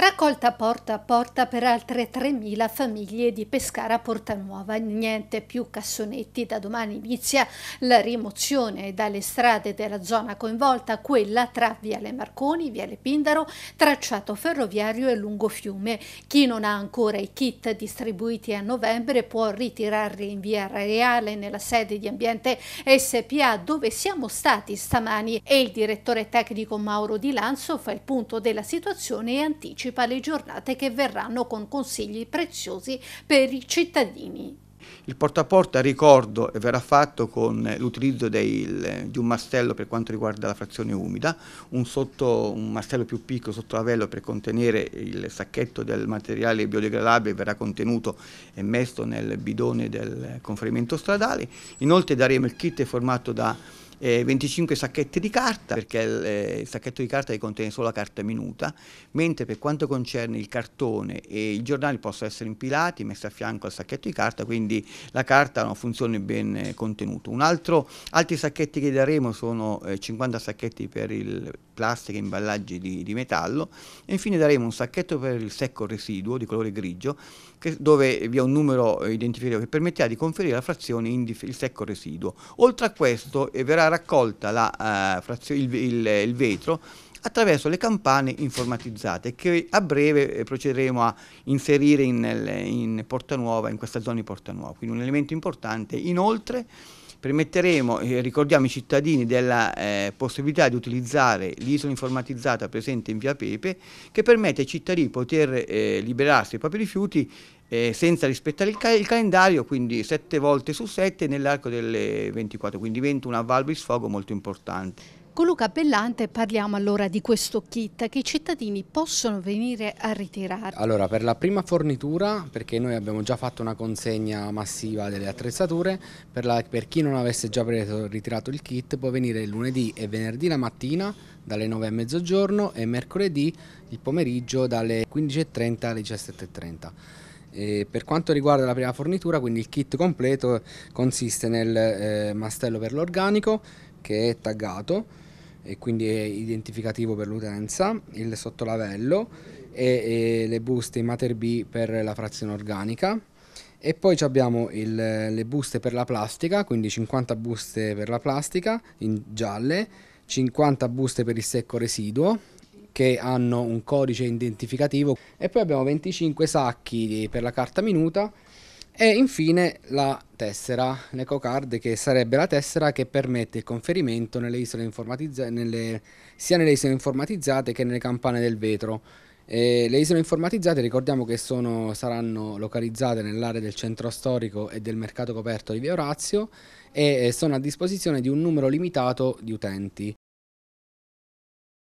raccolta porta a porta per altre 3.000 famiglie di Pescara Portanuova. Niente più cassonetti, da domani inizia la rimozione dalle strade della zona coinvolta, quella tra Viale Marconi, Viale Pindaro, tracciato ferroviario e lungo fiume. Chi non ha ancora i kit distribuiti a novembre può ritirarli in via Reale nella sede di Ambiente SPA dove siamo stati stamani e il direttore tecnico Mauro Di Lanzo fa il punto della situazione e anticipa principali giornate che verranno con consigli preziosi per i cittadini. Il porta a porta, ricordo, verrà fatto con l'utilizzo di un mastello per quanto riguarda la frazione umida, un, sotto, un mastello più piccolo sotto lavello per contenere il sacchetto del materiale biodegradabile verrà contenuto e messo nel bidone del conferimento stradale. Inoltre daremo il kit formato da eh, 25 sacchetti di carta, perché il, eh, il sacchetto di carta contiene solo la carta minuta, mentre per quanto concerne il cartone e i giornali possono essere impilati, messi a fianco al sacchetto di carta, quindi la carta ha una funzione ben eh, contenuta. Un altro, altri sacchetti che daremo sono eh, 50 sacchetti per il plastica e imballaggi di, di, metallo e infine daremo un sacchetto per il secco residuo di colore grigio che, dove vi è un numero eh, identificato che permetterà di conferire la frazione il secco residuo. Oltre a questo eh, verrà raccolta la, uh, il, il, il vetro attraverso le campane informatizzate che a breve eh, procederemo a inserire in, in Porta Nuova, in questa zona di Porta Nuova, quindi un elemento importante. Inoltre Permetteremo, eh, ricordiamo i cittadini, della eh, possibilità di utilizzare l'isola informatizzata presente in via Pepe che permette ai cittadini di poter eh, liberarsi dei propri rifiuti eh, senza rispettare il, ca il, calendario, quindi sette volte su sette nell'arco delle 24, quindi diventa una valve di sfogo molto importante. Con Luca Bellante parliamo allora di questo kit che i cittadini possono venire a ritirare. Allora, per la prima fornitura, perché noi abbiamo già fatto una consegna massiva delle attrezzature, per, la, per chi non avesse già preso, ritirato il kit può venire lunedì e venerdì la mattina dalle 9 a mezzogiorno e mercoledì il pomeriggio dalle 15.30 alle 17.30. E per quanto riguarda la prima fornitura, quindi il kit completo consiste nel eh, mastello per l'organico che è taggato e quindi è identificativo per l'utenza, il sottolavello e, e, le buste in Mater B per la frazione organica. E poi abbiamo il, le buste per la plastica, quindi 50 buste per la plastica in gialle, 50 buste per il secco residuo, che hanno un codice identificativo e poi abbiamo 25 sacchi per la carta minuta e infine la tessera, l'eco card che sarebbe la tessera che permette il conferimento nelle isole nelle, sia nelle isole informatizzate che nelle campane del vetro. E le isole informatizzate ricordiamo che sono, saranno localizzate nell'area del centro storico e del mercato coperto di Via Orazio e sono a disposizione di un numero limitato di utenti.